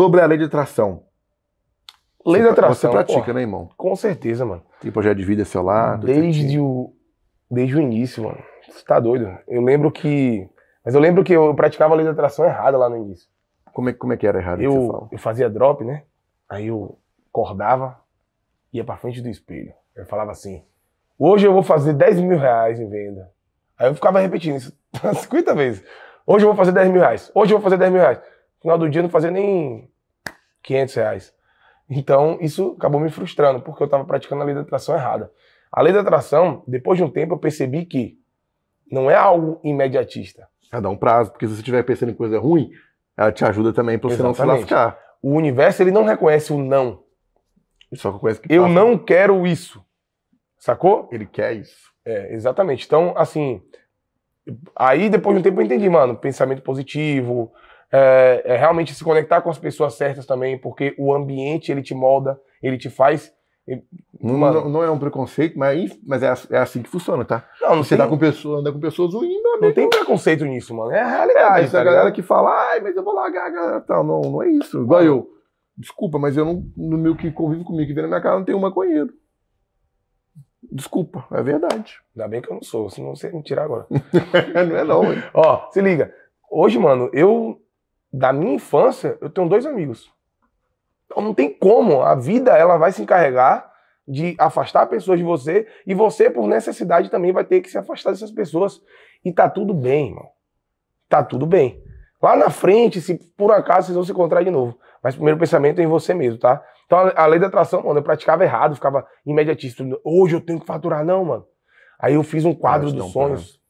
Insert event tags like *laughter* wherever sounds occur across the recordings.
sobre a lei de atração. Lei você, da atração. Você pratica, porra, né, irmão? Com certeza, mano. Tem tipo, projeto de vida seu lado Desde o, desde o início, mano. Você tá doido. Eu lembro que. Mas eu lembro que eu praticava a lei da atração errada lá no início. Como é, como é que era errado? Eu, eu fazia drop, né? Aí eu acordava, ia pra frente do espelho. Eu falava assim: hoje eu vou fazer 10 mil reais em venda. Aí eu ficava repetindo isso 50 *laughs* vezes. Hoje eu vou fazer 10 mil reais. Hoje eu vou fazer 10 mil reais final do dia não fazia nem 500 reais. Então isso acabou me frustrando, porque eu estava praticando a lei da atração errada. A lei da atração, depois de um tempo, eu percebi que não é algo imediatista. É, dá um prazo, porque se você estiver pensando em coisa ruim, ela te ajuda também para você não se lascar. O universo ele não reconhece o não. Só reconhece que Eu passa. não quero isso. Sacou? Ele quer isso. É, exatamente. Então, assim, aí depois de um tempo eu entendi, mano, pensamento positivo, é, é realmente se conectar com as pessoas certas também, porque o ambiente ele te molda, ele te faz uma... Não, não, é um preconceito, mas, mas é, é assim que funciona, tá? Não, não você tá tem... dá com pessoas, anda com pessoas ruins, Não tem preconceito nisso, mano. É a é, realidade. É, galera ligado? que fala, ai, mas eu vou largar a galera. Tal. Não, não é isso. Igual ah. eu. Desculpa, mas eu não. No meu que convive comigo, que vem na minha casa, não tem um maconheiro. Desculpa, é verdade. Ainda bem que eu não sou, senão você me tirar agora. *laughs* não é não, Ó, se liga. Hoje, mano, eu da minha infância, eu tenho dois amigos. Então não tem como. A vida ela vai se encarregar de afastar pessoas de você e você, por necessidade, também vai ter que se afastar dessas pessoas. E tá tudo bem, irmão. Tá tudo bem. Lá na frente, se por acaso vocês vão se encontrar de novo. Mas o primeiro pensamento é em você mesmo, tá? Então a lei da atração, mano, eu praticava errado, ficava imediatista. Hoje eu tenho que faturar, não, mano. Aí eu fiz um quadro dos sonhos.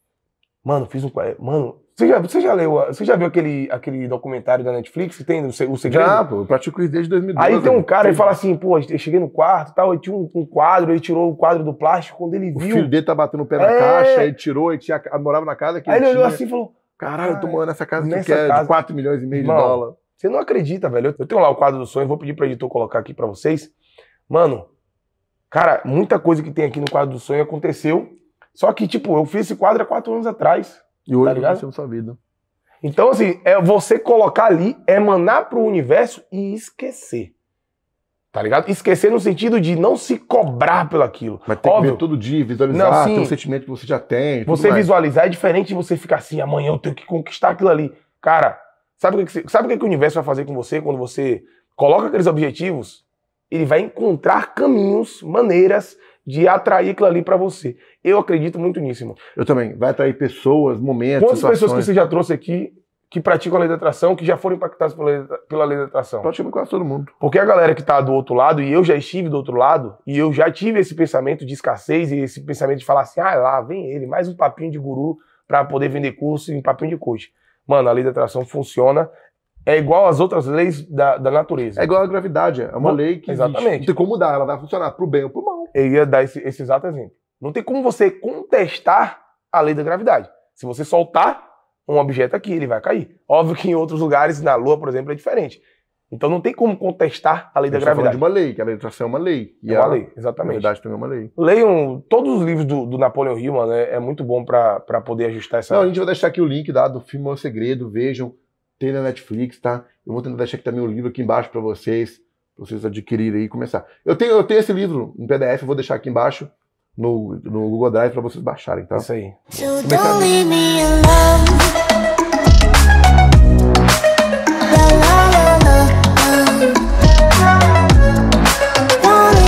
Mano, fiz um quadro. Mano, você já, você já leu, você já viu aquele, aquele documentário da Netflix que tem o, segredo? Já, pô, eu pratico isso desde 2012. Aí tem um cara, ele fala assim, pô, eu cheguei no quarto tal, e tinha um, um, quadro, ele tirou o quadro do plástico, quando ele viu... O filho dele tá batendo o pé na é... caixa, ele tirou, ele tinha, morava na casa que Aí ele, olhou assim e falou... Caralho, eu tô morando nessa casa nessa que quer é casa... de 4 milhões e meio de dólar. Você não acredita, velho. Eu tenho lá o quadro do sonho, vou pedir pro editor colocar aqui para vocês. Mano, cara, muita coisa que tem aqui no quadro do sonho aconteceu. Só que, tipo, eu fiz esse quadro há quatro anos atrás. E hoje tá ligado? eu sua vida. Então, assim, é você colocar ali, é emanar pro universo e esquecer. Tá ligado? Esquecer no sentido de não se cobrar pelo aquilo. Mas tem Óbvio. que ver todo dia, visualizar, não, assim, ter um sentimento que você já tem. Você visualizar é diferente de você ficar assim, amanhã eu tenho que conquistar aquilo ali. Cara, sabe o que, sabe o, que, que o universo vai fazer com você quando você coloca aqueles objetivos? Ele vai encontrar caminhos, maneiras de atrair aquilo ali para você. Eu acredito muito nisso, irmão. Eu também. Vai atrair pessoas, momentos, Quantas situações. pessoas que você já trouxe aqui que praticam a lei da atração, que já foram impactadas pela, pela lei da atração? Praticamente quase todo mundo. Porque a galera que está do outro lado, e eu já estive do outro lado, e eu já tive esse pensamento de escassez e esse pensamento de falar assim, ah, lá vem ele, mais um papinho de guru para poder vender curso e um papinho de coach. Mano, a lei da atração funciona, é igual às outras leis da, da natureza. É igual à gravidade. É uma Bom, lei que exatamente. não tem como mudar. Ela vai funcionar pro bem ou pro mal eu ia dar esse, esse exato exemplo. Não tem como você contestar a lei da gravidade. Se você soltar um objeto aqui, ele vai cair. Óbvio que em outros lugares, na Lua, por exemplo, é diferente. Então não tem como contestar a lei da tá gravidade. de uma lei, que a lei da atração é uma lei. E é uma a, lei, exatamente. A gravidade também é uma lei. Leiam todos os livros do, do Napoleon Hill, mano, é, é muito bom para poder ajustar essa... Não, a gente vai deixar aqui o link da, tá, do filme O Segredo, vejam, tem na Netflix, tá? Eu vou tentar deixar aqui também o livro aqui embaixo para vocês vocês adquirirem e começar. Eu tenho, eu tenho esse livro em PDF, vou deixar aqui embaixo no, no Google Drive para vocês baixarem, tá? Isso aí.